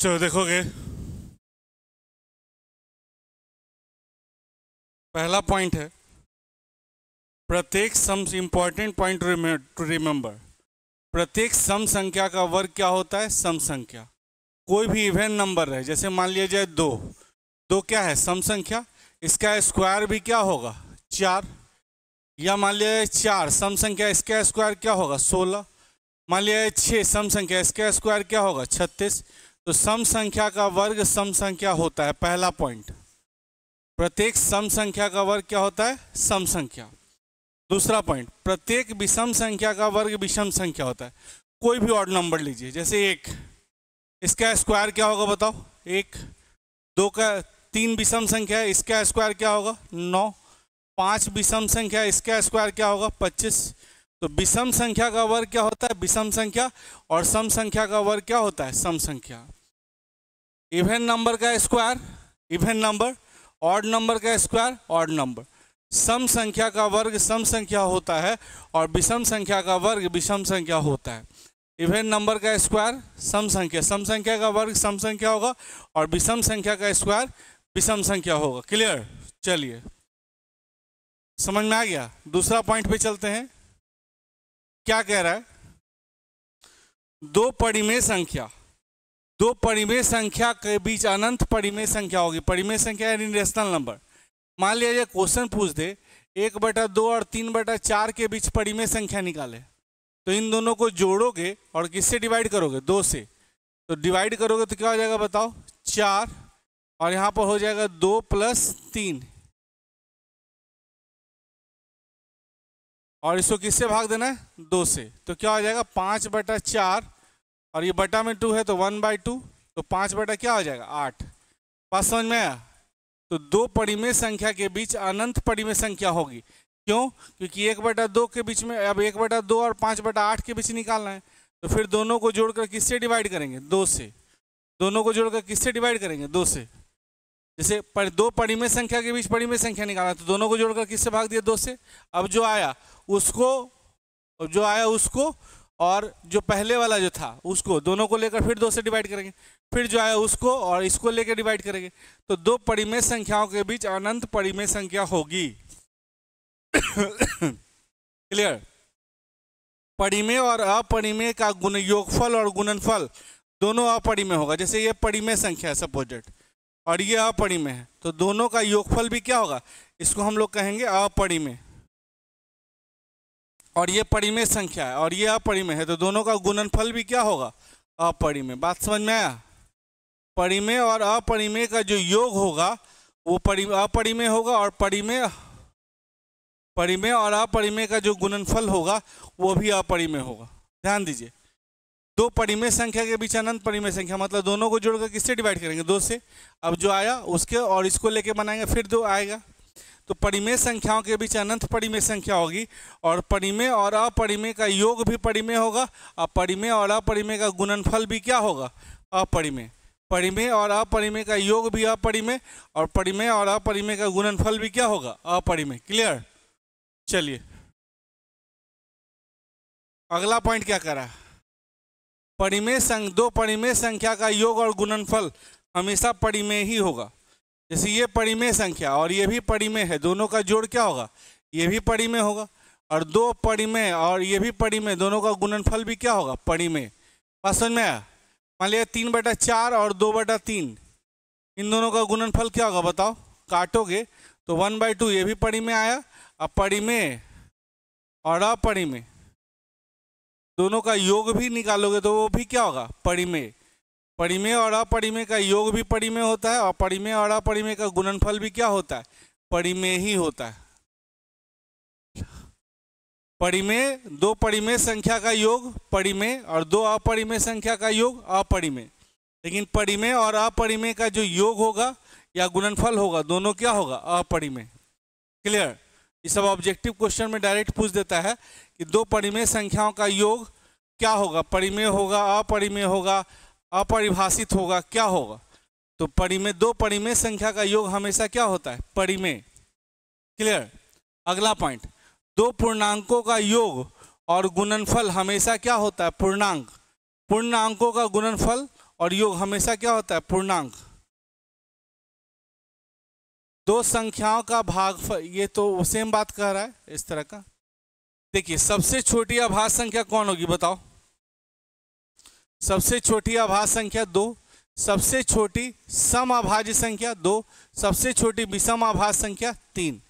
चलो देखोगे पहला पॉइंट है प्रत्येक सम इंपॉर्टेंट पॉइंट टू रिमेंबर प्रत्येक सम संख्या का वर्ग क्या होता है सम संख्या कोई भी इवेंट नंबर है जैसे मान लिया जाए दो दो क्या है सम संख्या इसका स्क्वायर भी क्या होगा चार या मान लिया जाए चार सम संख्या इसका स्क्वायर क्या होगा सोलह मान लिया जाए छः सम संख्या इसका स्क्वायर क्या होगा छत्तीस तो सम संख्या का वर्ग सम संख्या होता है पहला पॉइंट प्रत्येक सम संख्या का वर्ग क्या होता है सम संख्या दूसरा पॉइंट प्रत्येक विषम संख्या का वर्ग विषम संख्या होता है कोई भी ऑर्ड नंबर लीजिए जैसे एक इसका स्क्वायर क्या होगा बताओ एक दो का तीन विषम संख्या है इसका स्क्वायर क्या होगा नौ पाँच विषम संख्या इसका स्क्वायर क्या होगा पच्चीस तो विषम संख्या का वर्ग क्या होता है विषम संख्या और सम संख्या का वर्ग क्या होता है सम संख्या इवेंट नंबर का square even number odd number का स्क्वायर ऑड नंबर सम संख्या का वर्ग सम संख्या होता है और विषम संख्या का वर्ग विषम संख्या होता है इवेंट नंबर का स्क्वायर सम संख्या सम संख्या का वर्ग सम संख्या होगा और विषम संख्या का स्क्वायर विषम संख्या होगा क्लियर चलिए समझ में आ गया दूसरा पॉइंट पे चलते हैं क्या कह रहा है दो परिमेय संख्या दो परिमेय संख्या के बीच अनंत परिमेय संख्या होगी परिमेय संख्या यानी रेशनल नंबर मान लिया जाए क्वेश्चन पूछ दे एक बटा दो और तीन बटा चार के बीच परिमेय संख्या निकाले तो इन दोनों को जोड़ोगे और किससे डिवाइड करोगे दो से तो डिवाइड करोगे तो क्या हो जाएगा बताओ चार और यहाँ पर हो जाएगा दो प्लस तीन और इसको किससे भाग देना है दो से तो क्या हो जाएगा पाँच बटा चार और ये बटा में टू है तो वन बाई टू तो पाँच बटा क्या हो जाएगा आठ बात समझ में आया तो दो परिमेय संख्या के बीच अनंत परिमेय संख्या होगी क्यों क्योंकि एक बटा दो के बीच में अब एक बटा दो और पाँच बटा आठ के बीच निकालना है तो फिर दोनों को जोड़कर किससे डिवाइड करेंगे दो से दोनों को जोड़कर किससे डिवाइड करेंगे दो से जैसे पर दो परिमेय संख्या के बीच परिमेय संख्या निकालना तो दोनों को जोड़कर किससे भाग दिया दो से अब जो आया उसको अब जो आया उसको और जो पहले वाला जो था उसको दोनों को लेकर फिर दो से डिवाइड करेंगे फिर जो आया उसको और इसको लेकर डिवाइड करेंगे तो दो परिमेय संख्याओं के बीच अनंत परिमेय संख्या होगी क्लियर परिमेय और अपरिमेय का गुण योगफल और गुणनफल दोनों अपरिमेय होगा जैसे ये परिमेय संख्या है सपोजिट और ये अपरिमेय है तो दोनों का योगफल भी क्या होगा इसको हम लोग कहेंगे अपरिमेय और ये परिमेय संख्या है और ये अपरिमेय है तो दोनों का गुणनफल भी क्या होगा अपरिमेय बात समझ में आया परिमेय और अपरिमेय का जो योग होगा वो परि अपरिमेय होगा और परिमेय परिमेय और अपरिमेय का जो गुणनफल होगा वो भी अपरिमेय होगा ध्यान दीजिए दो परिमेय संख्या के बीच अनंत परिमेय संख्या मतलब दोनों को जोड़कर किससे डिवाइड करेंगे दो से अब जो आया उसके और इसको लेके बनाएंगे फिर दो आएगा तो परिमेय संख्याओं के बीच अनंत परिमेय संख्या होगी और परिमेय और अपरिमेय का योग भी परिमेय होगा अपरिमेय और अपरिमेय का गुणनफल भी क्या होगा अपरिमेय परिमेय और अपरिमेय का योग भी अपरिमेय और परिमेय और अपरिमेय का गुणनफल भी क्या होगा अपरिमेय क्लियर चलिए अगला पॉइंट क्या करा परिमेय संख्या दो परिमेय संख्या का योग और गुणनफल हमेशा परिमेय ही होगा जैसे ये परिमेय संख्या और ये भी परिमेय है दोनों का जोड़ क्या होगा ये भी परिमेय होगा और दो परिमेय और ये भी परिमेय दोनों का गुणनफल भी क्या होगा परिमेय बात समझ में आया मान लिया तीन बटा चार और दो बटा तीन इन दोनों का गुणनफल क्या होगा बताओ काटोगे तो वन बाई टू ये भी परिमेय आया अब और अपरिमेय दोनों का योग भी निकालोगे तो वो भी क्या होगा परिमेय परिमेय और अपरिमेय का योग भी परिमेय होता है और परिमेय और अपरिमेय का गुणनफल भी क्या होता है परिमेय ही होता है परिमेय दो परिमेय संख्या का योग परिमेय और दो अपरिमेय संख्या का योग अपरिमेय लेकिन परिमेय और अपरिमेय का जो योग होगा या गुणनफल होगा दोनों क्या होगा अपरिमेय क्लियर ये सब ऑब्जेक्टिव क्वेश्चन में डायरेक्ट पूछ देता है कि दो परिमेय संख्याओं का योग क्या होगा परिमेय होगा अपरिमेय होगा अपरिभाषित होगा क्या होगा तो परिमेय दो परिमेय संख्या का योग हमेशा क्या होता है परिमेय क्लियर अगला पॉइंट दो पूर्णांकों का योग और गुणनफल हमेशा क्या होता है पूर्णांक पूर्णांकों का गुणनफल और योग हमेशा क्या होता है पूर्णांक दो संख्याओं का भागफल ये तो सेम बात कह रहा है इस तरह का देखिए सबसे छोटी आभास संख्या कौन होगी बताओ सबसे छोटी आभास संख्या दो सबसे छोटी सम अभाज्य संख्या दो सबसे छोटी विषम अभाज्य संख्या तीन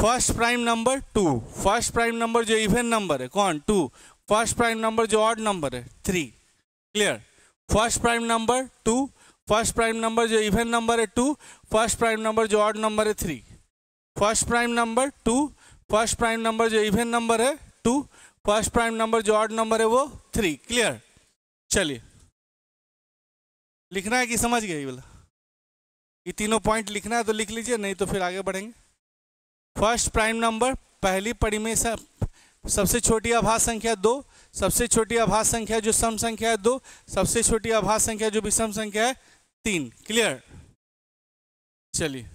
first prime number two first prime number जो इवेंट नंबर है कौन टू फर्स्ट प्राइम नंबर जो ऑड नंबर है three clear first prime number two first prime number जो इवेंट नंबर है टू फर्स्ट प्राइम नंबर जो ऑड नंबर है three first prime number two first prime number जो even number है two first prime number जो odd number है वो three clear चलिए लिखना है कि समझ गए बोला ये तीनों पॉइंट लिखना है तो लिख लीजिए नहीं तो फिर आगे बढ़ेंगे फर्स्ट प्राइम नंबर पहली पड़ी में सबसे छोटी आभास संख्या दो सबसे छोटी आभास संख्या जो सम संख्या है दो सबसे छोटी आभास संख्या जो विषम संख्या है तीन क्लियर चलिए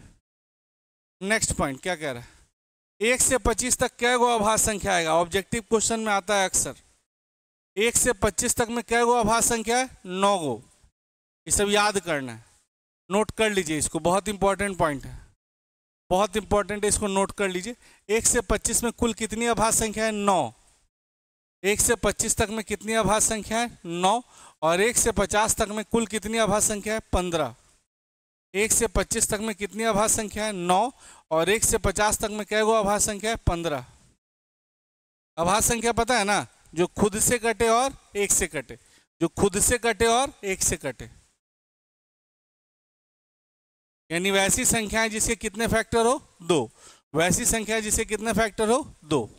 नेक्स्ट पॉइंट क्या कह रहा है एक से पच्चीस तक क्या गो आभास संख्या आएगा ऑब्जेक्टिव क्वेश्चन में आता है अक्सर एक से पच्चीस तक में क्या गो आभास संख्या है नौ गो ये सब याद करना है नोट कर लीजिए इसको बहुत इंपॉर्टेंट पॉइंट है बहुत इंपॉर्टेंट है इसको नोट कर लीजिए एक से पच्चीस में कुल कितनी आभास संख्या है नौ एक से पच्चीस तक में कितनी आभास संख्या है नौ और एक से पचास तक में कुल कितनी आभास संख्या है पंद्रह एक से पच्चीस तक में कितनी आभास संख्या है नौ और एक से पचास तक में क्या गो आभास संख्या है पंद्रह आभास संख्या पता है ना जो खुद से कटे और एक से कटे जो खुद से कटे और एक से कटे यानी वैसी संख्याएं जिसके कितने फैक्टर हो दो वैसी संख्या जिसके कितने फैक्टर हो दो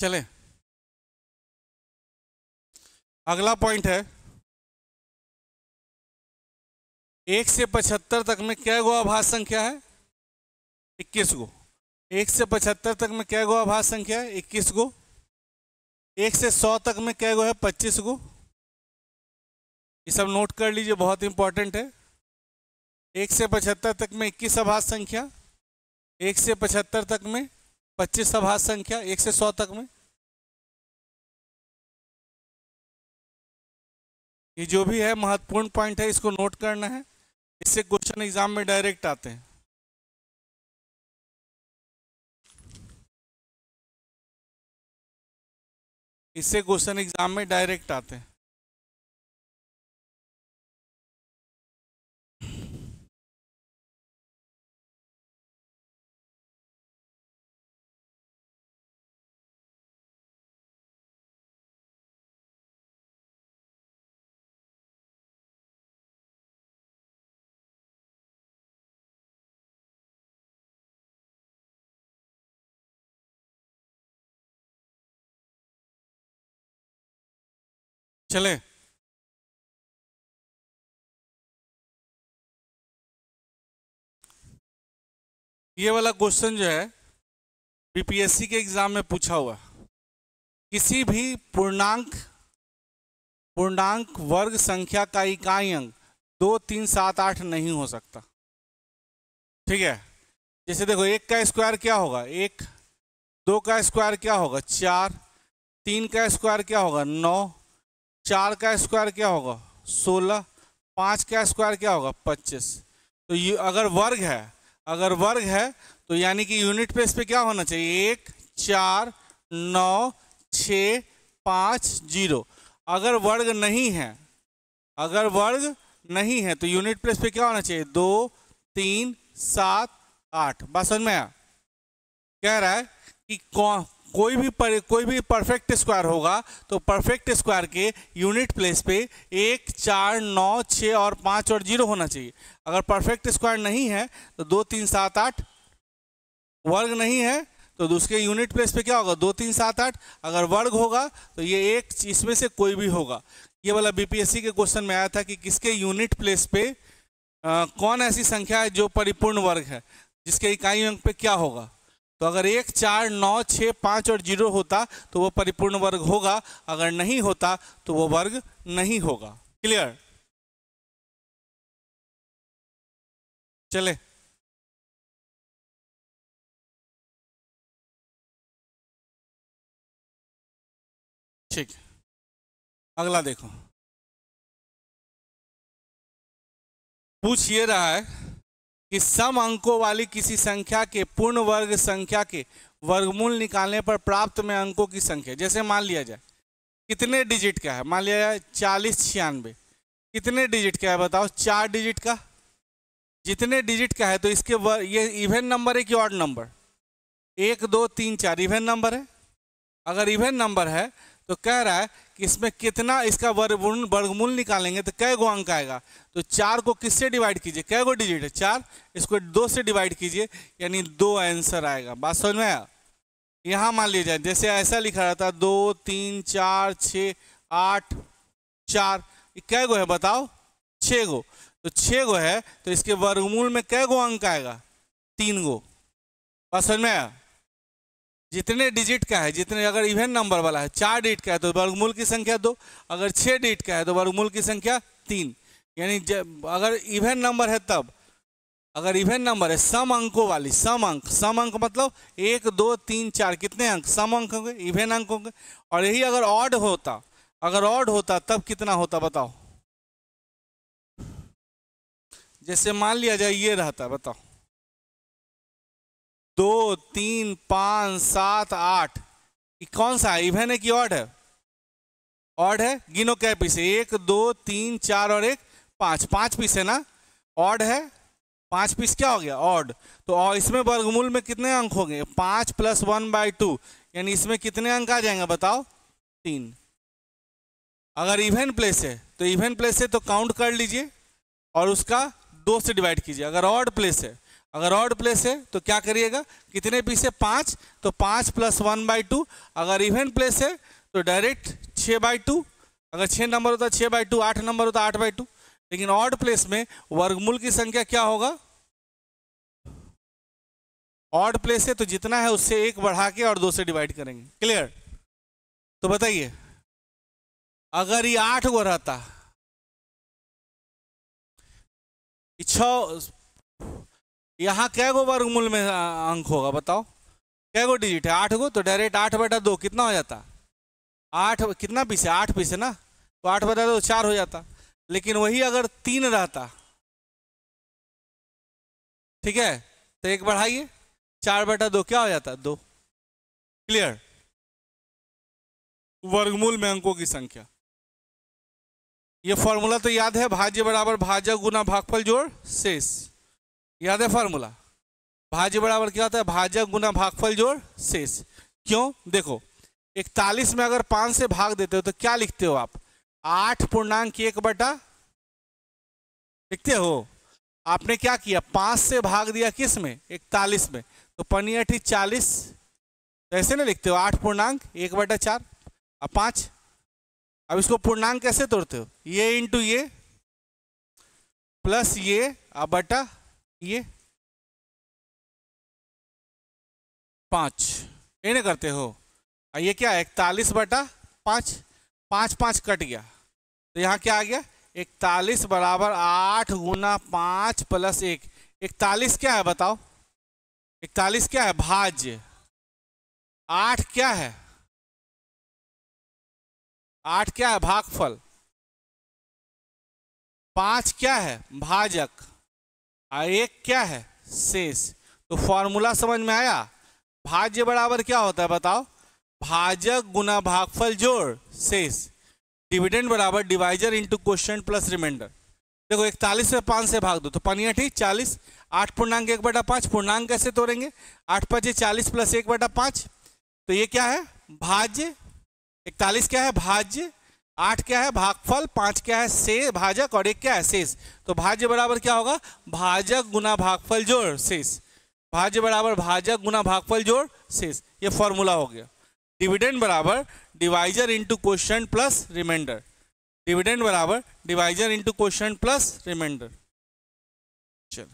चले अगला पॉइंट है एक से पचहत्तर तक में क्या गो आभास संख्या है इक्कीस गो एक से पचहत्तर तक में क्या गो आभास संख्या है इक्कीस गो एक से सौ तक में क्या गो है पच्चीस गो ये सब नोट कर लीजिए बहुत इंपॉर्टेंट है एक से पचहत्तर तक में इक्कीस आभास संख्या एक से पचहत्तर तक में पच्चीस आभास संख्या एक से सौ तक में ये जो भी है महत्वपूर्ण पॉइंट है इसको नोट करना है इससे क्वेश्चन एग्जाम में डायरेक्ट आते हैं इससे क्वेश्चन एग्जाम में डायरेक्ट आते हैं चलें ये वाला क्वेश्चन जो है बीपीएससी के एग्जाम में पूछा हुआ किसी भी पूर्णांक पूर्णांक वर्ग संख्या का इकाई अंक दो तीन सात आठ नहीं हो सकता ठीक है जैसे देखो एक का स्क्वायर क्या होगा एक दो का स्क्वायर क्या होगा चार तीन का स्क्वायर क्या होगा नौ चार का स्क्वायर क्या होगा सोलह पाँच का स्क्वायर क्या होगा पच्चीस तो ये अगर वर्ग है अगर वर्ग है तो यानी कि यूनिट पे इस पर क्या होना चाहिए एक चार नौ छ पाँच जीरो अगर वर्ग नहीं है अगर वर्ग नहीं है तो यूनिट प्लेस पे क्या होना चाहिए दो तीन सात आठ बात समझ में आया कह रहा है कि कौन कोई भी पर, कोई भी परफेक्ट स्क्वायर होगा तो परफेक्ट स्क्वायर के यूनिट प्लेस पे एक चार नौ छः और पाँच और जीरो होना चाहिए अगर परफेक्ट स्क्वायर नहीं है तो दो तीन सात आठ वर्ग नहीं है तो दूसरे यूनिट प्लेस पे क्या होगा दो तीन सात आठ अगर वर्ग होगा तो ये एक इसमें से कोई भी होगा ये वाला बीपीएससी के क्वेश्चन में आया था कि किसके यूनिट प्लेस पे आ, कौन ऐसी संख्या है जो परिपूर्ण वर्ग है जिसके इकाई अंक पे क्या होगा तो अगर एक चार नौ छः पाँच और जीरो होता तो वो परिपूर्ण वर्ग होगा अगर नहीं होता तो वो वर्ग नहीं होगा क्लियर चले ठीक अगला देखो पूछ ये रहा है कि सम अंकों वाली किसी संख्या के पूर्ण वर्ग संख्या के वर्गमूल निकालने पर प्राप्त में अंकों की संख्या जैसे मान लिया जाए कितने डिजिट का है मान लिया जाए चालीस छियानवे कितने डिजिट का है बताओ चार डिजिट का जितने डिजिट का है तो इसके ये इवेंट नंबर है कि ऑर्ड नंबर एक दो तीन चार इवेंट नंबर है अगर इवेंट नंबर है तो कह रहा है कि इसमें कितना इसका वर्गमूल वर्गमूल निकालेंगे तो कै गो अंक आएगा तो चार को किससे डिवाइड कीजिए कै गो डिजिट है चार इसको दो से डिवाइड कीजिए यानी दो आंसर आएगा बात समझ में आया यहाँ मान लिया जाए जैसे ऐसा लिखा रहता दो तीन चार छ आठ चार कै गो है बताओ छः गो तो छः गो है तो इसके वर्गमूल में कै गो अंक आएगा तीन गो बात समझ में आया जितने डिजिट का है जितने अगर इवन नंबर वाला है चार डिजिट का है तो वर्गमूल की संख्या दो अगर छः डिजिट का है तो वर्गमूल की संख्या तीन यानी अगर इवन नंबर है तब अगर इवन नंबर है सम अंकों वाली सम अंक सम अंक मतलब एक दो तीन चार कितने अंक सम अंक होंगे इवन अंक होंगे और यही अगर ऑड होता अगर ऑड होता तब कितना होता बताओ जैसे मान लिया जाए ये रहता बताओ दो तीन पाँच सात आठ कौन सा है इवन है कि ऑड है ऑड है गिनो कै पीस है एक दो तीन चार और एक पाँच पाँच पीस है ना ऑड है पाँच पीस क्या हो गया ऑड तो इसमें वर्गमूल में कितने अंक होंगे पाँच प्लस वन बाई टू यानी इसमें कितने अंक आ जाएंगे बताओ तीन अगर इवन प्लेस है तो इवेंट प्लेस है तो काउंट कर लीजिए और उसका दो से डिवाइड कीजिए अगर ऑड प्लेस है अगर ऑड प्लेस है तो क्या करिएगा कितने पीस है पाँच तो पाँच प्लस वन बाई टू अगर इवेंट प्लेस है तो डायरेक्ट छः बाई टू अगर छः नंबर होता है छः बाई टू आठ नंबर होता है आठ बाई टू लेकिन ऑड प्लेस में वर्गमूल की संख्या क्या होगा ऑड प्लेस है तो जितना है उससे एक बढ़ा के और दो से डिवाइड करेंगे क्लियर तो बताइए अगर ये आठ गो रहता छ यहाँ कै गो वर्गमूल में अंक होगा बताओ कै गो डिजिट है आठ गो तो डायरेक्ट आठ बटा दो कितना हो जाता आठ कितना पीस है आठ पीस है ना तो आठ बटा दो चार हो जाता लेकिन वही अगर तीन रहता ठीक है तो एक बढ़ाइए चार बटा दो क्या हो जाता दो क्लियर वर्गमूल में अंकों की संख्या ये फॉर्मूला तो याद है भाज्य बराबर भाजक गुना भागफल जोड़ शेष याद है फार्मूला भाज्य बराबर क्या होता है भाजक गुना भागफल जोड़ शेष क्यों देखो इकतालीस में अगर पांच से भाग देते हो तो क्या लिखते हो आप आठ पूर्णांक एक बटा लिखते हो आपने क्या किया पांच से भाग दिया किस में इकतालीस में तो पनी अठी चालीस तो ऐसे ना लिखते हो आठ पूर्णांक एक बटा चार अब पांच अब इसको पूर्णांक कैसे तोड़ते हो ये इंटू ये प्लस ये अब बटा ये पाँच इन्हें करते हो ये क्या इकतालीस बटा पाँच पाँच पाँच कट गया तो यहाँ क्या आ गया इकतालीस बराबर आठ गुना पाँच प्लस एक इकतालीस क्या है बताओ इकतालीस क्या है भाज्य आठ क्या है आठ क्या है भागफल पाँच क्या है भाजक और एक क्या है शेष तो फॉर्मूला समझ में आया भाज्य बराबर क्या होता है बताओ भाजक गुना भागफल जोड़ शेष डिविडेंड बराबर divisor into quotient plus remainder देखो इकतालीस में पाँच से भाग दो तो पनिया ठीक चालीस आठ पूर्णांक एक बटा पाँच पूर्णांक कैसे तोड़ेंगे आठ पाँच चालीस प्लस एक बटा पाँच तो ये क्या है भाज्य इकतालीस क्या है भाज्य आठ क्या है भागफल पांच क्या है से भाजक और एक क्या है शेष तो भाज्य बराबर क्या होगा भाजक गुना भागफल जोड़ शेष भाज्य बराबर भाजक गुना भागफल जोड़ शेष ये फॉर्मूला हो गया डिविडेंड बराबर divisor into quotient plus remainder dividend बराबर divisor into quotient plus remainder चल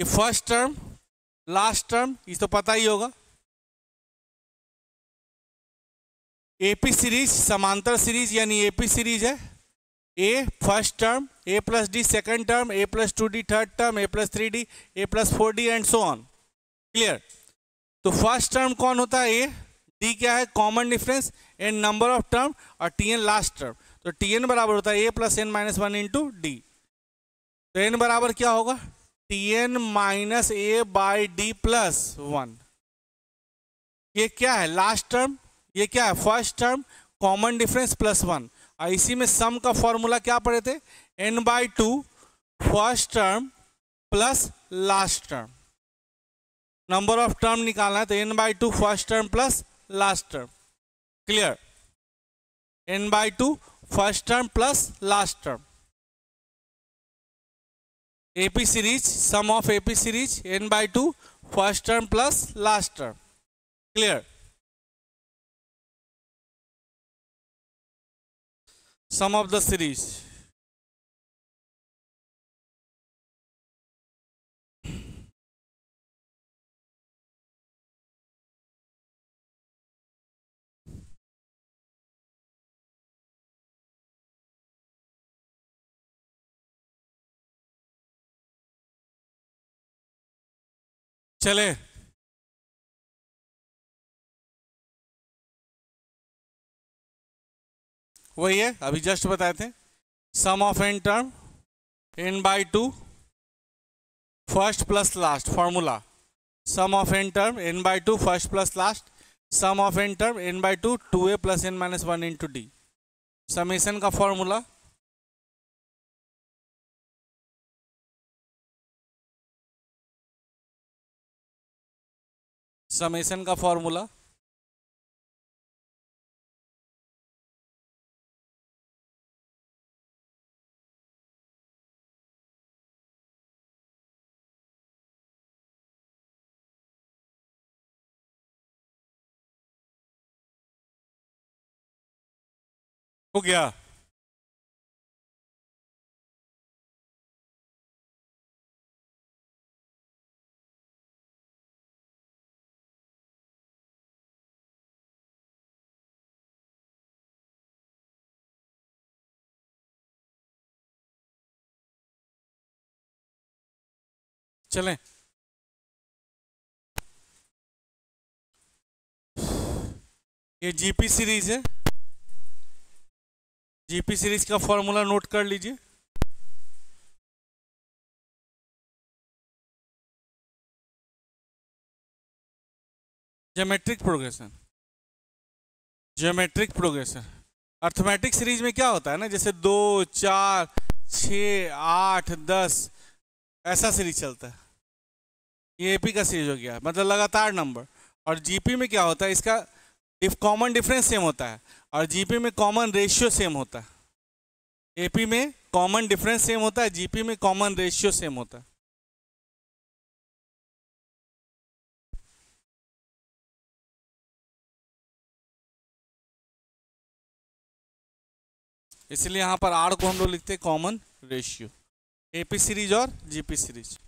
ये फर्स्ट टर्म लास्ट टर्म ये तो पता ही होगा एपी सीरीज समांतर सीरीज यानी एपी सीरीज है A first term A plus D second term A plus two D third term A plus three D A plus four D and so on clear तो first term कौन होता है A D क्या है common difference and number of term और T N last term तो T N बराबर होता है A plus N minus one into D तो एन बराबर क्या होगा T N minus A by D plus one ये क्या है लास्ट टर्म ये क्या है first term common difference plus one और इसी में सम का फॉर्मूला क्या पढ़े थे N by two first term plus last term number of term निकालना है तो N by two first term plus last term clear N by two first term plus last term AP series sum of AP series N by two first term plus last term clear some of the series. चले वही है अभी just बताए थे sum of N term N by two first plus last formula sum of N term N by two first plus last sum of N term N by two two A plus N minus one into D summation का formula summation का formula हो गया चलें ये GP series है GP series का formula note कर लीजिए geometric progression geometric progression arithmetic series में क्या होता है ना जैसे दो चार छ आठ दस ऐसा सीरीज चलता है ये एपी का सीरीज हो गया मतलब लगातार नंबर और जीपी में क्या होता है इसका इफ कॉमन डिफरेंस सेम होता है और जीपी में कॉमन रेशियो सेम होता है एपी में कॉमन डिफरेंस सेम होता है जीपी में कॉमन रेशियो सेम होता है इसलिए यहां पर आर को हम लोग लिखते हैं कॉमन रेशियो एपी सीरीज और जीपी सीरीज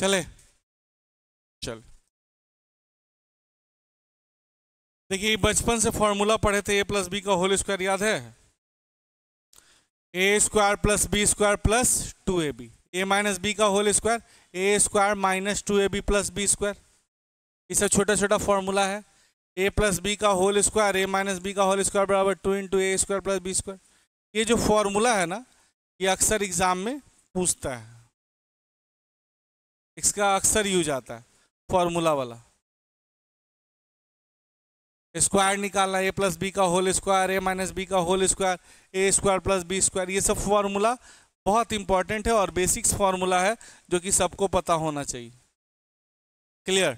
चले चल देखिए बचपन से फॉर्मूला पढ़े थे ए प्लस बी का होल स्क्वायर याद है A square plus B square plus two A B A minus B का whole square A square minus two A B plus B square सब छोटा छोटा फॉर्मूला है ए प्लस बी का whole square A minus B का whole square बराबर two into A square plus B square ये जो फॉर्मूला है ना ये अक्सर एग्जाम में पूछता है इसका अक्सर यूज आता है फॉर्मूला वाला स्क्वायर निकालना ए प्लस बी का whole square A minus B का whole square A square plus B square ये सब फॉर्मूला बहुत इंपॉर्टेंट है और बेसिक्स फॉर्मूला है जो कि सबको पता होना चाहिए क्लियर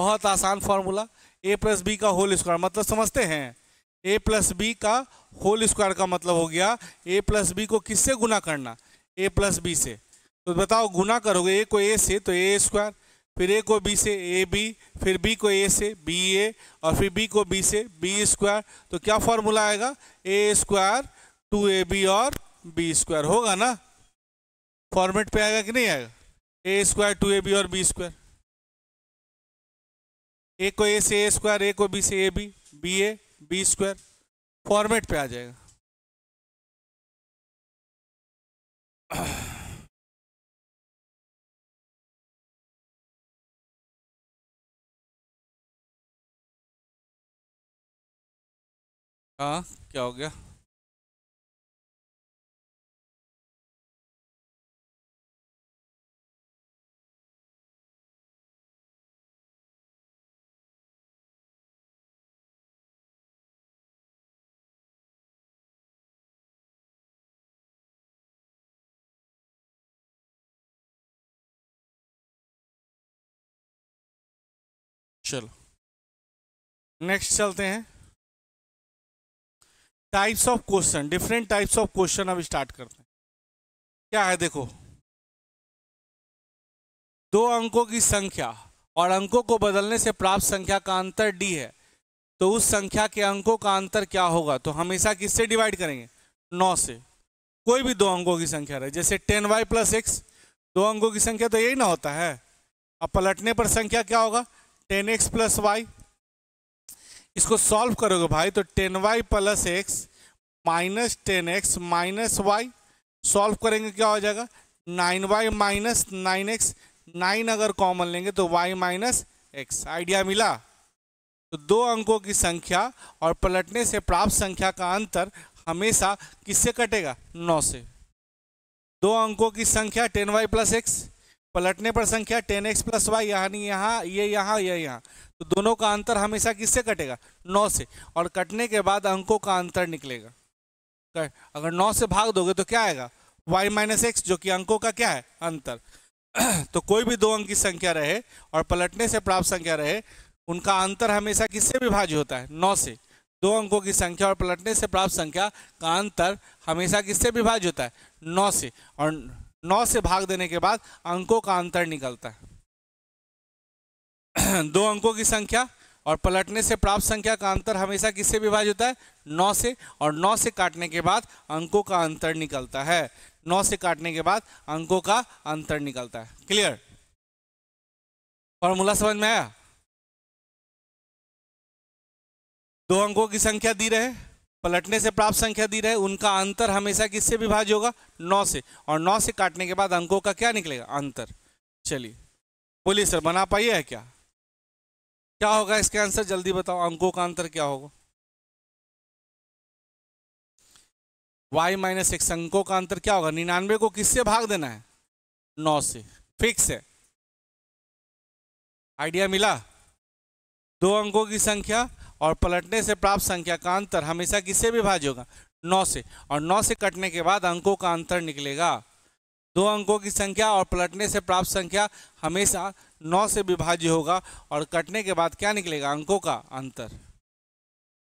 बहुत आसान फॉर्मूला ए प्लस बी का होल स्क्वायर मतलब समझते हैं ए प्लस बी का होल स्क्वायर का मतलब हो गया ए प्लस बी को किससे गुना करना ए प्लस बी से तो बताओ गुना करोगे ए को ए से तो ए स्क्वायर फिर ए को बी से ए बी फिर बी को ए से बी ए और फिर बी को बी से बी स्क्वायर तो क्या फॉर्मूला आएगा A square two A B और बी स्क्वायर होगा ना फॉर्मेट पे आएगा कि नहीं आएगा A square two A B और बी स्क्वायर ए को ए से ए स्क्वायर ए को बी से A B B A B square format पे आ जाएगा हाँ क्या हो गया चलो नेक्स्ट चलते हैं types of question different types of question अब स्टार्ट करते हैं क्या है देखो दो अंकों की संख्या और अंकों को बदलने से प्राप्त संख्या का अंतर डी है तो उस संख्या के अंकों का अंतर क्या होगा तो हमेशा किससे डिवाइड करेंगे नौ से कोई भी दो अंकों की संख्या रहे जैसे टेन वाई प्लस एक्स दो अंकों की संख्या तो यही ना होता है अब पलटने पर संख्या क्या होगा टेन एक्स प्लस वाई इसको सॉल्व करोगे भाई तो ten Y plus X minus ten X minus Y solve करेंगे क्या हो जाएगा nine Y minus nine X nine अगर कॉमन लेंगे तो वाई माइनस एक्स आइडिया मिला तो दो अंकों की संख्या और पलटने से प्राप्त संख्या का अंतर हमेशा किससे कटेगा नौ से दो अंकों की संख्या टेन वाई प्लस एक्स पलटने पर संख्या टेन एक्स प्लस वाई यानी यहाँ ये यहाँ ये यहाँ तो दोनों का अंतर हमेशा किससे कटेगा नौ से और कटने के बाद अंकों का अंतर निकलेगा कर, अगर नौ से भाग दोगे तो क्या आएगा वाई माइनस एक्स जो कि अंकों का क्या है अंतर तो कोई भी दो अंक की संख्या रहे और पलटने से प्राप्त संख्या रहे उनका अंतर हमेशा किससे विभाज्य होता है नौ से दो अंकों की संख्या और पलटने से प्राप्त संख्या का अंतर हमेशा किससे विभाज्य होता है नौ से और नौ से भाग देने के बाद अंकों का अंतर निकलता है दो अंकों की संख्या और पलटने से प्राप्त संख्या का अंतर हमेशा किससे विभाज होता है नौ से और नौ से काटने के बाद अंकों का अंतर निकलता है नौ से काटने के बाद अंकों का अंतर निकलता है क्लियर फॉर्मूला समझ में आया दो अंकों की संख्या दी रहे पलटने से प्राप्त संख्या दी रहे उनका अंतर हमेशा किससे विभाज्य होगा नौ से और नौ से काटने के बाद अंकों का क्या निकलेगा अंतर चलिए बोलिए सर बना पाइए है क्या क्या होगा इसके आंसर जल्दी बताओ अंकों का अंतर क्या होगा y माइनस एक्स अंकों का अंतर क्या होगा निन्यानवे को किससे भाग देना है नौ से फिक्स है आइडिया मिला दो अंकों की संख्या और पलटने से प्राप्त संख्या का अंतर हमेशा किससे विभाज्य होगा नौ से और नौ से कटने के बाद अंकों का अंतर निकलेगा दो अंकों की संख्या और पलटने से प्राप्त संख्या हमेशा नौ से विभाज्य होगा और कटने के बाद क्या निकलेगा अंकों का अंतर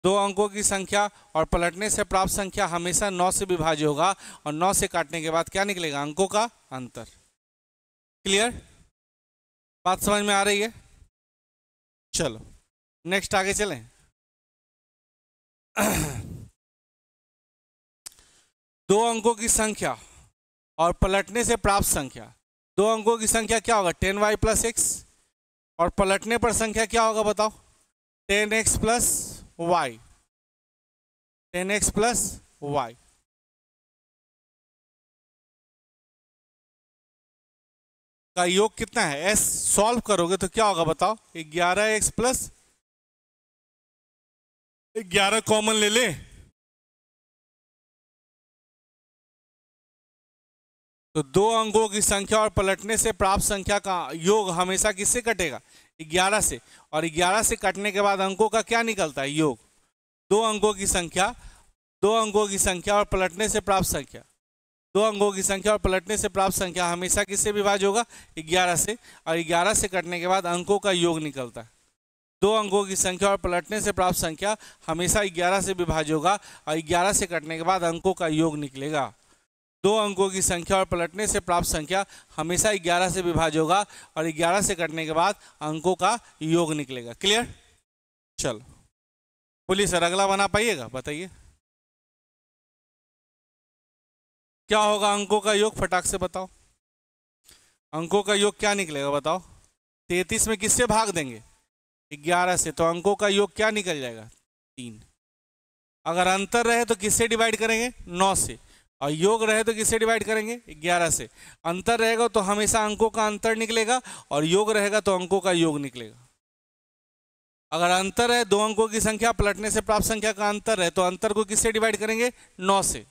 दो अंकों की संख्या और पलटने से प्राप्त संख्या हमेशा नौ से विभाज्य होगा और नौ से काटने के बाद क्या निकलेगा अंकों का अंतर क्लियर बात समझ में आ रही है चलो नेक्स्ट आगे चलें दो अंकों की संख्या और पलटने से प्राप्त संख्या दो अंकों की संख्या क्या होगा टेन वाई प्लस एक्स और पलटने पर संख्या क्या होगा बताओ ten X plus Y ten X plus Y का योग कितना है एस सॉल्व करोगे तो क्या होगा बताओ ग्यारह एक्स प्लस ग्यारह कॉमन ले लें तो दो अंकों की संख्या और पलटने से प्राप्त संख्या का योग हमेशा किससे कटेगा ग्यारह से और ग्यारह से कटने के बाद अंकों का क्या निकलता है योग दो अंकों की संख्या दो अंकों की संख्या और पलटने से प्राप्त संख्या दो अंकों की संख्या और पलटने से प्राप्त संख्या हमेशा किससे विभाज होगा ग्यारह से और ग्यारह से कटने के बाद अंकों का योग निकलता है दो अंकों की संख्या और पलटने से प्राप्त संख्या हमेशा ग्यारह से विभाज्य होगा और ग्यारह से कटने के बाद अंकों का योग निकलेगा दो अंकों की संख्या और पलटने से प्राप्त संख्या हमेशा ग्यारह से विभाज्य होगा और ग्यारह से कटने के बाद अंकों का योग निकलेगा क्लियर चलो बोलिए सर अगला बना पाइएगा बताइए क्या होगा अंकों का योग फटाक से बताओ अंकों का योग क्या निकलेगा बताओ तैतीस में किससे भाग देंगे ग्यारह से तो अंकों का योग क्या निकल जाएगा तीन अगर अंतर रहे तो किससे डिवाइड करेंगे नौ से और योग रहे तो किससे डिवाइड करेंगे ग्यारह से अंतर रहेगा तो हमेशा अंकों का अंतर निकलेगा और योग रहेगा तो अंकों का योग निकलेगा अगर अंतर है दो अंकों की संख्या पलटने से प्राप्त संख्या का अंतर है तो अंतर को किससे डिवाइड करेंगे नौ से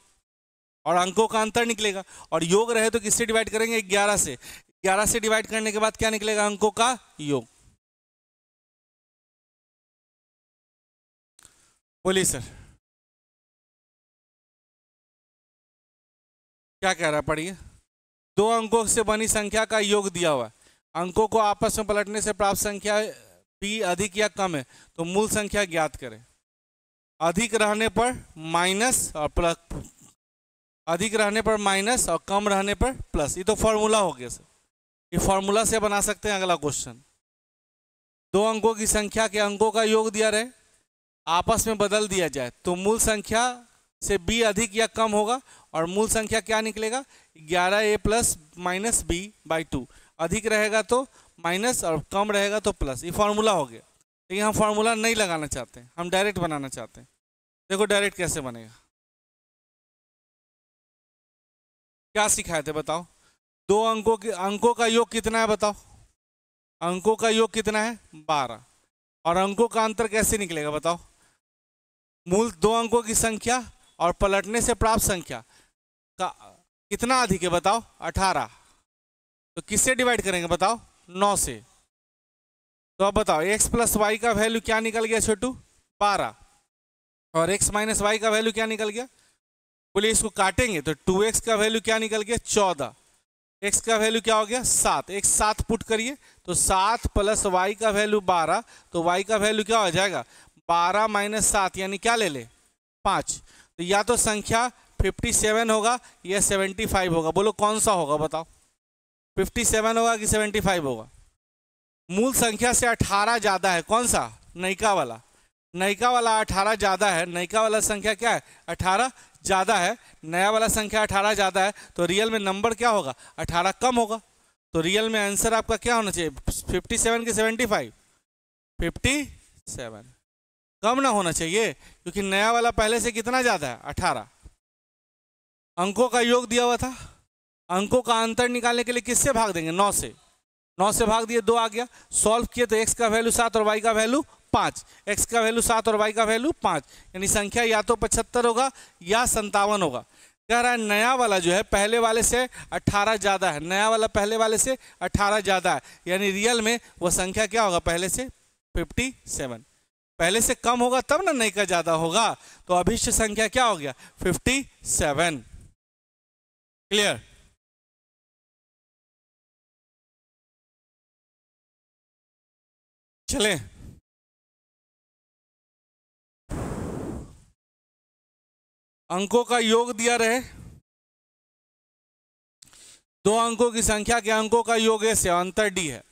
और अंकों का अंतर निकलेगा और योग रहे तो किससे डिवाइड करेंगे ग्यारह से ग्यारह से डिवाइड करने के बाद क्या निकलेगा अंकों का योग बोलिए सर क्या कह रहा है पढ़िए दो अंकों से बनी संख्या का योग दिया हुआ अंकों को आपस में पलटने से प्राप्त संख्या भी अधिक या कम है तो मूल संख्या ज्ञात करें अधिक रहने पर माइनस और प्लस अधिक रहने पर माइनस और कम रहने पर प्लस ये तो फॉर्मूला हो गया सर ये फॉर्मूला से बना सकते हैं अगला क्वेश्चन दो अंकों की संख्या के अंकों का योग दिया रहे आपस में बदल दिया जाए तो मूल संख्या से बी अधिक या कम होगा और मूल संख्या क्या निकलेगा ग्यारह A plus minus B by two अधिक रहेगा तो माइनस और कम रहेगा तो प्लस ये फार्मूला हो गया लेकिन हम फार्मूला नहीं लगाना चाहते हम डायरेक्ट बनाना चाहते हैं देखो डायरेक्ट कैसे बनेगा क्या सिखाए थे बताओ दो अंकों के अंकों का योग कितना है बताओ अंकों का योग कितना है बारह और अंकों का अंतर कैसे निकलेगा बताओ मूल दो अंकों की संख्या और पलटने से प्राप्त संख्या का कितना अधिक है बताओ अठारह तो किससे डिवाइड करेंगे बताओ नौ से तो अब बताओ एक्स प्लस वाई का वैल्यू क्या निकल गया छोटू बारह और एक्स माइनस वाई का वैल्यू क्या निकल गया बोलिए इसको काटेंगे तो टू एक्स का वैल्यू क्या निकल गया चौदह एक्स का वैल्यू क्या हो गया सात एक सात पुट करिए तो सात प्लस वाई का वैल्यू बारह तो वाई का वैल्यू क्या हो जाएगा बारह माइनस सात यानी क्या ले ले पाँच तो या तो संख्या फिफ्टी सेवन होगा या सेवेंटी फाइव होगा बोलो कौन सा होगा बताओ फिफ्टी सेवन होगा कि सेवेंटी फाइव होगा मूल संख्या से अठारह ज़्यादा है कौन सा नयिका वाला नयिका वाला अठारह ज़्यादा है नयिका वाला संख्या क्या है अठारह ज़्यादा है नया वाला संख्या अठारह ज़्यादा है तो रियल में नंबर क्या होगा अठारह कम होगा तो रियल में आंसर आपका क्या होना चाहिए फिफ्टी सेवन की सेवेंटी फाइव फिफ्टी सेवन कम ना होना चाहिए क्योंकि नया वाला पहले से कितना ज़्यादा है अठारह अंकों का योग दिया हुआ था अंकों का अंतर निकालने के लिए किससे भाग देंगे नौ से नौ से भाग दिए दो आ गया सॉल्व किए तो एक्स का वैल्यू सात और वाई का वैल्यू पाँच एक्स का वैल्यू सात और वाई का वैल्यू पाँच यानी संख्या या तो पचहत्तर होगा या संतावन होगा कह रहा है नया वाला जो है पहले वाले से अट्ठारह ज़्यादा है नया वाला पहले वाले से अट्ठारह ज़्यादा है यानी रियल में वह संख्या क्या होगा पहले से फिफ्टी सेवन पहले से कम होगा तब ना नहीं का ज्यादा होगा तो अभिष्ट संख्या क्या हो गया 57 क्लियर चले अंकों का योग दिया रहे दो अंकों की संख्या के अंकों का योग है से अंतर डी है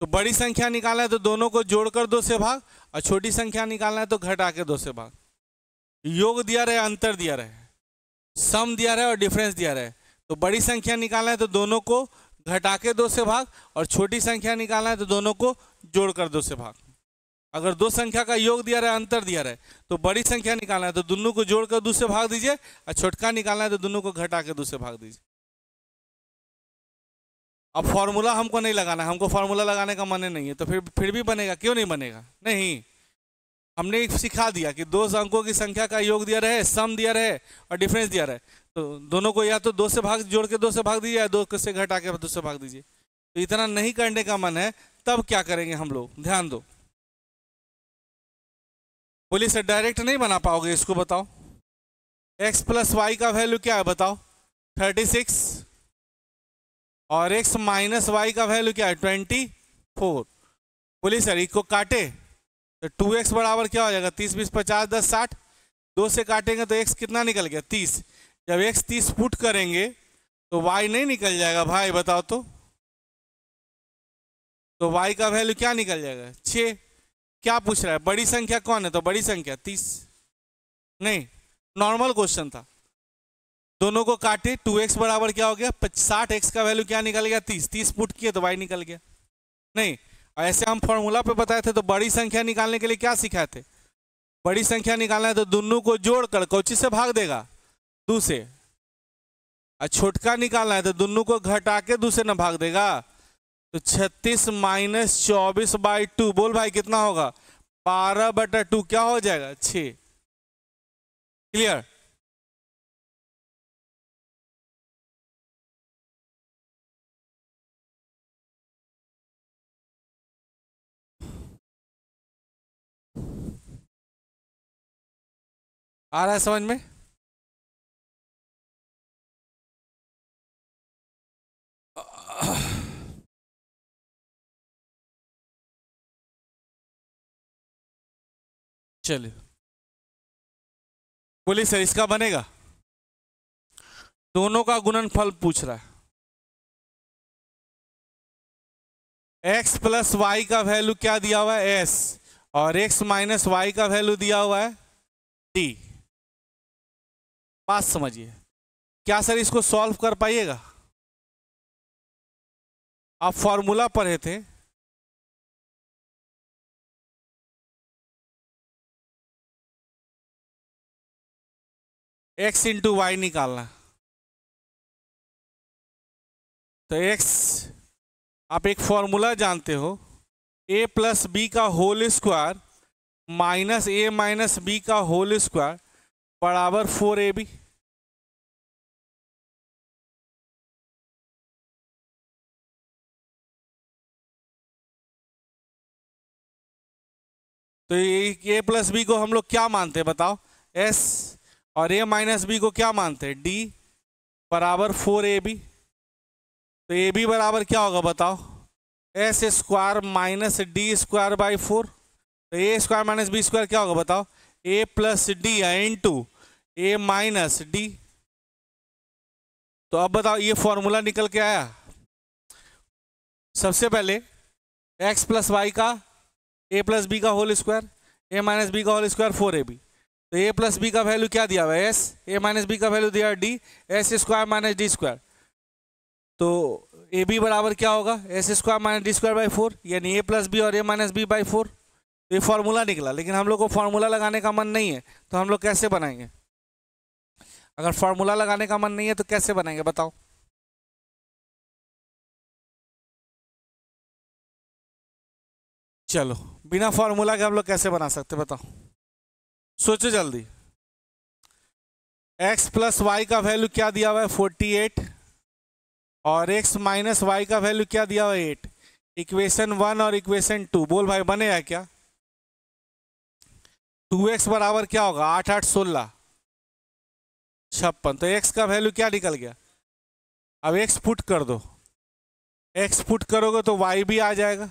तो बड़ी संख्या निकालना है तो दोनों को जोड़कर दो से भाग और छोटी संख्या निकालना है तो घटा के दो से भाग योग दिया रहे अंतर दिया रहे सम दिया रहे और डिफरेंस दिया रहे तो बड़ी संख्या निकालना है तो दोनों को घटा के दो से भाग और छोटी संख्या निकालना है तो दोनों को जोड़कर दो से भाग अगर दो संख्या का योग दिया रहा है अंतर दिया रहा है तो बड़ी संख्या निकालना है तो दोनों को जोड़कर दूसरे भाग दीजिए और छोटका निकालना है तो दोनों को घटा के दूसरे भाग दीजिए अब फार्मूला हमको नहीं लगाना हमको फार्मूला लगाने का मन नहीं है तो फिर फिर भी बनेगा क्यों नहीं बनेगा नहीं हमने सिखा दिया कि दो अंकों की संख्या का योग दिया रहे सम दिया रहे और डिफरेंस दिया रहे तो दोनों को या तो दो से भाग जोड़ के दो से भाग दीजिए या दो से घटा के दो से भाग दीजिए तो इतना नहीं करने का मन है तब क्या करेंगे हम लोग ध्यान दो बोलिए सर डायरेक्ट नहीं बना पाओगे इसको बताओ एक्स प्लस वाई का वैल्यू क्या है बताओ थर्टी सिक्स और एक्स माइनस वाई का वैल्यू क्या है ट्वेंटी फोर बोलिए सर एक को काटे तो टू एक्स बराबर क्या हो जाएगा तीस बीस पचास दस साठ दो से काटेंगे तो एक्स कितना निकल गया तीस जब एक्स तीस फुट करेंगे तो वाई नहीं निकल जाएगा भाई बताओ तो तो वाई का वैल्यू क्या निकल जाएगा छ क्या पूछ रहा है बड़ी संख्या कौन है तो बड़ी संख्या तीस नहीं नॉर्मल क्वेश्चन था दोनों को काटे टू एक्स बराबर क्या हो गया साठ एक्स का वैल्यू क्या निकल गया तीस तीस पुट किए तो वाई निकल गया नहीं ऐसे हम फॉर्मूला पे बताए थे तो बड़ी संख्या निकालने के लिए क्या सिखाए थे बड़ी संख्या निकालना है तो दोनों को जोड़कर कौची से भाग देगा दूसरे और छोटका निकालना है तो दोनों को घटा के दूसरे न भाग देगा तो छत्तीस माइनस चौबीस बाई टू बोल भाई कितना होगा बारह बटा टू क्या हो जाएगा छ क्लियर आ रहा है समझ में चलिए बोलिए सर इसका बनेगा दोनों का गुणनफल पूछ रहा है x प्लस वाई का वैल्यू क्या दिया हुआ है s और x माइनस वाई का वैल्यू दिया हुआ है t बात समझिए क्या सर इसको सॉल्व कर पाइएगा आप फॉर्मूला पढ़े थे एक्स इंटू वाई निकालना तो एक्स आप एक फॉर्मूला जानते हो ए प्लस बी का whole square minus A minus B का होल स्क्वायर बराबर फोर ए बी तो ये ए प्लस बी को हम लोग क्या मानते हैं बताओ एस और ए माइनस बी को क्या मानते हैं डी बराबर फोर ए बी तो ए बी बराबर क्या होगा बताओ S square minus D square by four तो A square minus B square क्या होगा बताओ A plus D into A minus D तो अब बताओ ये फॉर्मूला निकल के आया सबसे पहले एक्स प्लस वाई का ए प्लस बी का whole square A minus B का whole square four A B तो ए प्लस बी का वैल्यू क्या दिया हुआ है एस ए माइनस बी का वैल्यू दिया D S square minus D square तो ए बी बराबर क्या होगा S square minus D square by four यानी ए प्लस बी और A minus B by four तो ये फार्मूला निकला लेकिन हम लोग को फार्मूला लगाने का मन नहीं है तो हम लोग कैसे बनाएंगे अगर फार्मूला लगाने का मन नहीं है तो कैसे बनाएंगे बताओ चलो बिना फॉर्मूला के हम लोग कैसे बना सकते बताओ सोचो जल्दी x प्लस वाई का वैल्यू क्या दिया हुआ है फोर्टी एट और x माइनस वाई का वैल्यू क्या दिया हुआ है एट इक्वेशन वन और इक्वेशन टू बोल भाई बने है क्या टू एक्स बराबर क्या होगा आठ आठ सोलह छप्पन तो x का वैल्यू क्या निकल गया अब x पुट कर दो x पुट करोगे तो y भी आ जाएगा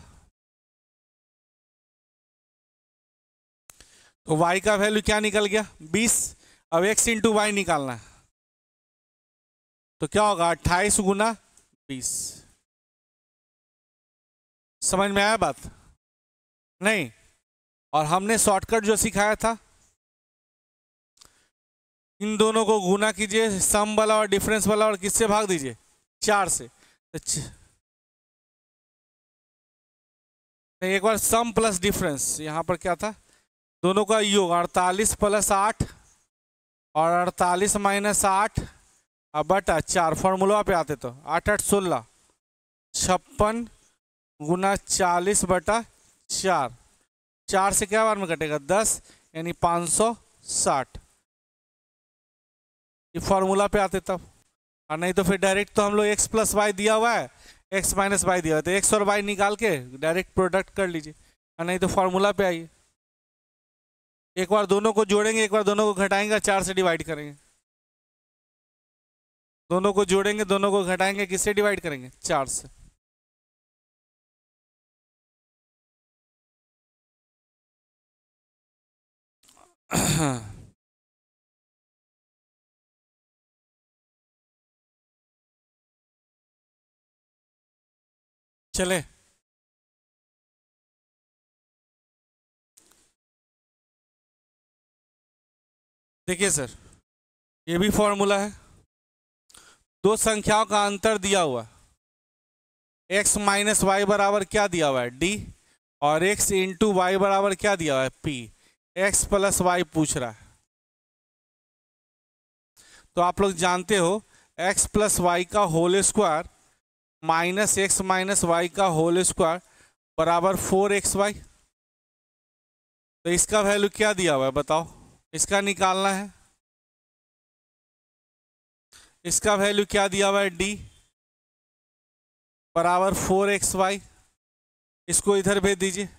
तो का वैल्यू क्या निकल गया बीस अब एक्स इंटू वाई निकालना है तो क्या होगा अट्ठाईस गुना बीस समझ में आया बात नहीं और हमने शॉर्टकट जो सिखाया था इन दोनों को गुना कीजिए सम वाला और डिफरेंस वाला और किससे भाग दीजिए चार से अच्छा एक बार सम प्लस डिफरेंस यहां पर क्या था दोनों का योग अड़तालीस प्लस आठ और अड़तालीस माइनस आठ और बटा चार फॉर्मूला पे आते तो आठ आठ सोलह छप्पन गुना चालीस बटा चार चार से क्या बार में कटेगा दस यानी पाँच सौ साठ ये फॉर्मूला पे आते तब और नहीं तो फिर डायरेक्ट तो हम लोग एक्स प्लस वाई दिया हुआ है एक्स माइनस वाई दिया हुआ है तो एक्स और वाई निकाल के डायरेक्ट प्रोडक्ट कर लीजिए और नहीं तो फॉर्मूला पे आइए एक बार दोनों को जोड़ेंगे एक बार दोनों को घटाएंगे चार से डिवाइड करेंगे दोनों को जोड़ेंगे दोनों को घटाएंगे किससे डिवाइड करेंगे चार से चले देखिए सर ये भी फॉर्मूला है दो संख्याओं का अंतर दिया हुआ एक्स माइनस वाई बराबर क्या दिया हुआ है डी और एक्स इंटू वाई बराबर क्या दिया हुआ है पी एक्स प्लस वाई पूछ रहा है तो आप लोग जानते हो एक्स प्लस वाई का whole square minus X minus Y का होल स्क्वायर बराबर फोर एक्स वाई तो इसका वैल्यू क्या दिया हुआ है बताओ इसका निकालना है इसका वैल्यू क्या दिया हुआ है डी बराबर फोर एक्स वाई इसको इधर भेज दीजिए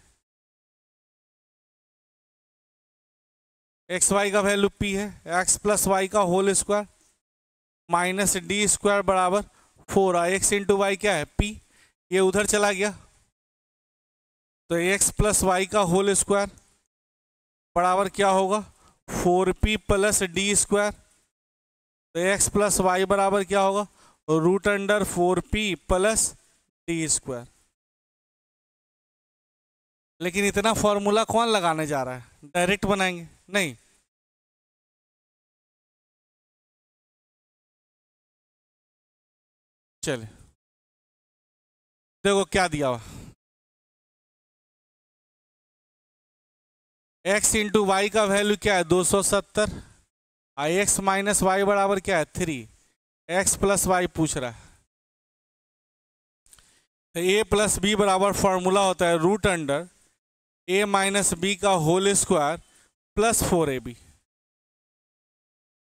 एक्स वाई का वैल्यू पी है एक्स प्लस वाई का whole square minus D square बराबर फोर आ एक्स इंटू वाई क्या है पी ये उधर चला गया तो एक्स प्लस वाई का होल स्क्वायर बराबर क्या होगा four P plus D square तो एक्स प्लस वाई बराबर क्या होगा root under four P plus D square लेकिन इतना फॉर्मूला कौन लगाने जा रहा है डायरेक्ट बनाएंगे नहीं चलिए देखो क्या दिया हुआ एक्स इंटू वाई का वैल्यू क्या है 270 और एक्स माइनस वाई बराबर क्या है थ्री एक्स प्लस वाई पूछ रहा है तो ए प्लस बी बराबर फार्मूला होता है root under A minus B का whole square plus four A B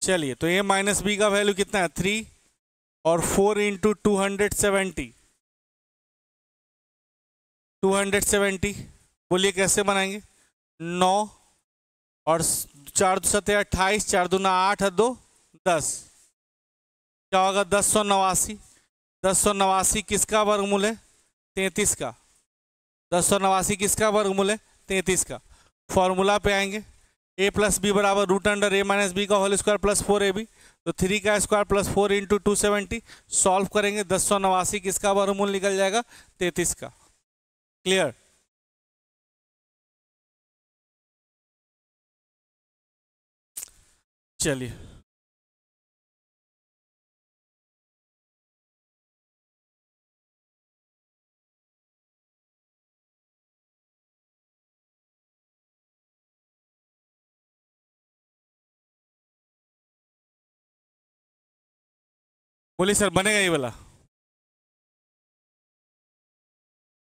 चलिए तो ए माइनस बी का वैल्यू कितना है थ्री और four into two hundred seventy two hundred seventy बोलिए कैसे बनाएंगे नौ और चार दो सत्तर अट्ठाईस चार नौ आठ दो दस क्या होगा दस सौ नवासी दस सौ नवासी किसका वर्गमूल है तैंतीस का दस सौ नवासी किसका वर्गमूल है तैंतीस का फॉर्मूला पे आएंगे ए प्लस बी बराबर root under A minus B का whole square plus four A B तो थ्री का square plus four into two seventy solve करेंगे दस सौ नवासी किसका वर्गमूल निकल जाएगा तैंतीस का क्लियर चलिए बोलिए सर बनेगा ये वाला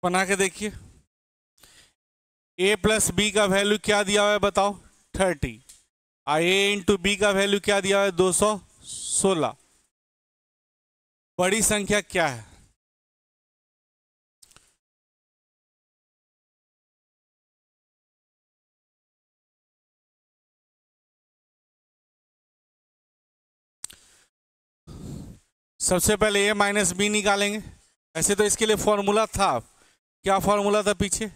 बना के देखिए ए प्लस बी का वैल्यू क्या दिया हुआ है बताओ थर्टी और ए इंटू बी का वैल्यू क्या दिया है दो सौ सोलह बड़ी संख्या क्या है सबसे पहले ए माइनस बी निकालेंगे ऐसे तो इसके लिए फॉर्मूला था क्या फॉर्मूला था पीछे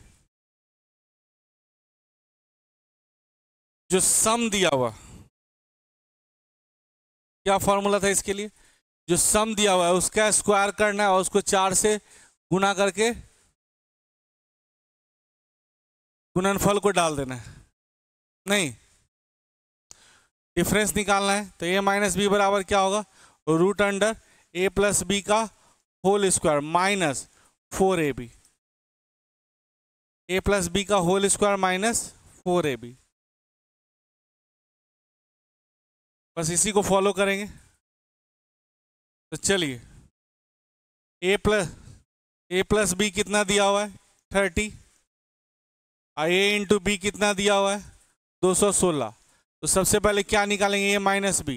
जो सम दिया हुआ क्या फॉर्मूला था इसके लिए जो सम दिया हुआ है उसका स्क्वायर करना है और उसको चार से गुना करके गुणनफल को डाल देना है नहीं डिफरेंस निकालना है तो ए माइनस बी बराबर क्या होगा root under A plus B का whole square minus four A B A plus B का whole square minus four A B बस इसी को फॉलो करेंगे तो चलिए A plus A plus B कितना दिया हुआ है थर्टी और ए इंटू बी कितना दिया हुआ है दो सौ सोलह तो सबसे पहले क्या निकालेंगे ए माइनस बी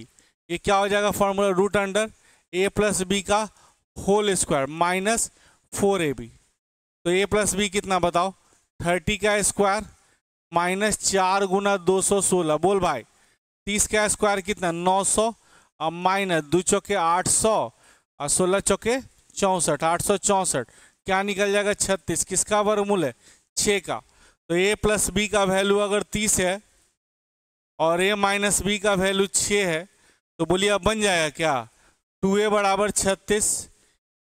ये क्या हो जाएगा formula root under A plus B का whole square minus four A B तो ए प्लस बी कितना बताओ थर्टी का स्क्वायर माइनस चार गुना दो सौ सोलह बोल भाई तीस का स्क्वायर कितना नौ सौ और माइनस दो चौके आठ सौ और सोलह चौके चौंसठ आठ सौ चौंसठ क्या निकल जाएगा छत्तीस किसका वर्मूल है छः का तो ए प्लस बी का वैल्यू अगर तीस है और ए माइनस बी का वैल्यू छः है तो बोलिए अब बन जाएगा क्या टू ए बराबर छत्तीस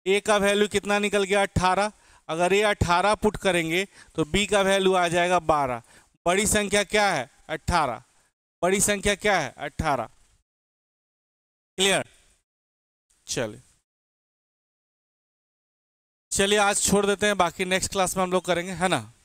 ए का वैल्यू कितना निकल गया अट्ठारह अगर ए अट्ठारह पुट करेंगे तो बी का वैल्यू आ जाएगा बारह बड़ी संख्या क्या है अट्ठारह बड़ी संख्या क्या है अट्ठारह क्लियर चलिए चलिए आज छोड़ देते हैं बाकी नेक्स्ट क्लास में हम लोग करेंगे है ना